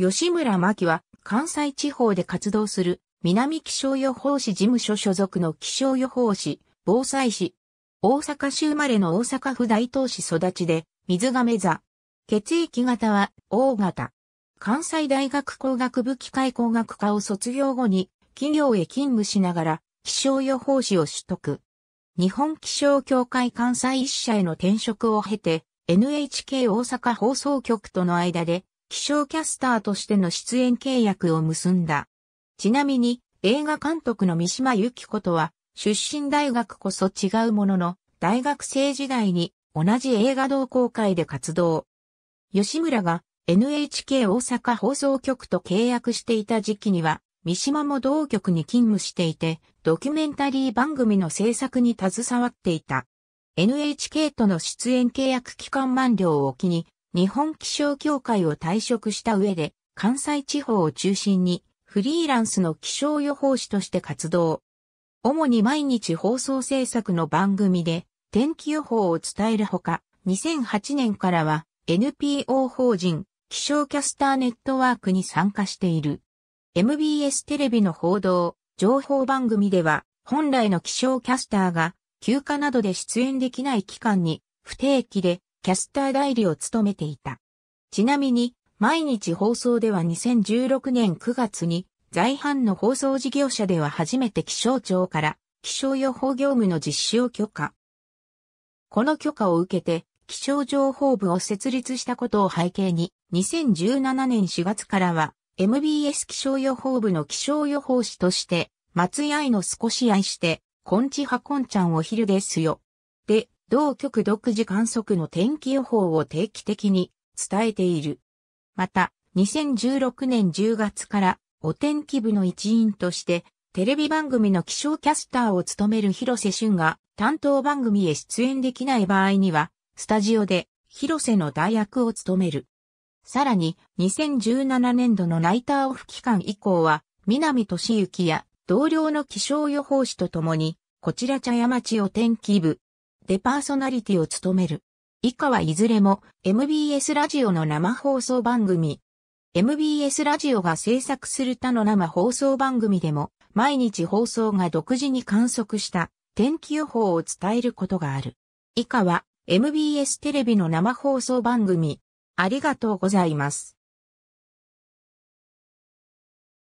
吉村真希は関西地方で活動する南気象予報士事務所所属の気象予報士、防災士。大阪市生まれの大阪府大東市育ちで、水亀座。血液型は O 型。関西大学工学部機械工学科を卒業後に企業へ勤務しながら気象予報士を取得。日本気象協会関西一社への転職を経て NHK 大阪放送局との間で気象キャスターとしての出演契約を結んだ。ちなみに、映画監督の三島由紀子とは、出身大学こそ違うものの、大学生時代に同じ映画同好会で活動。吉村が NHK 大阪放送局と契約していた時期には、三島も同局に勤務していて、ドキュメンタリー番組の制作に携わっていた。NHK との出演契約期間満了を機に、日本気象協会を退職した上で、関西地方を中心にフリーランスの気象予報士として活動。主に毎日放送制作の番組で天気予報を伝えるほか、2008年からは NPO 法人気象キャスターネットワークに参加している。MBS テレビの報道、情報番組では本来の気象キャスターが休暇などで出演できない期間に不定期でキャスター代理を務めていた。ちなみに、毎日放送では2016年9月に、在阪の放送事業者では初めて気象庁から気象予報業務の実施を許可。この許可を受けて、気象情報部を設立したことを背景に、2017年4月からは、MBS 気象予報部の気象予報士として、松井愛の少し愛して、こんちはこんちゃんお昼ですよ。で、同局独自観測の天気予報を定期的に伝えている。また、2016年10月からお天気部の一員として、テレビ番組の気象キャスターを務める広瀬俊が担当番組へ出演できない場合には、スタジオで広瀬の代役を務める。さらに、2017年度のナイターオフ期間以降は、南俊幸や同僚の気象予報士と共に、こちら茶屋町お天気部、でパーソナリティを務める。以下はいずれも MBS ラジオの生放送番組。MBS ラジオが制作する他の生放送番組でも毎日放送が独自に観測した天気予報を伝えることがある。以下は MBS テレビの生放送番組。ありがとうございます。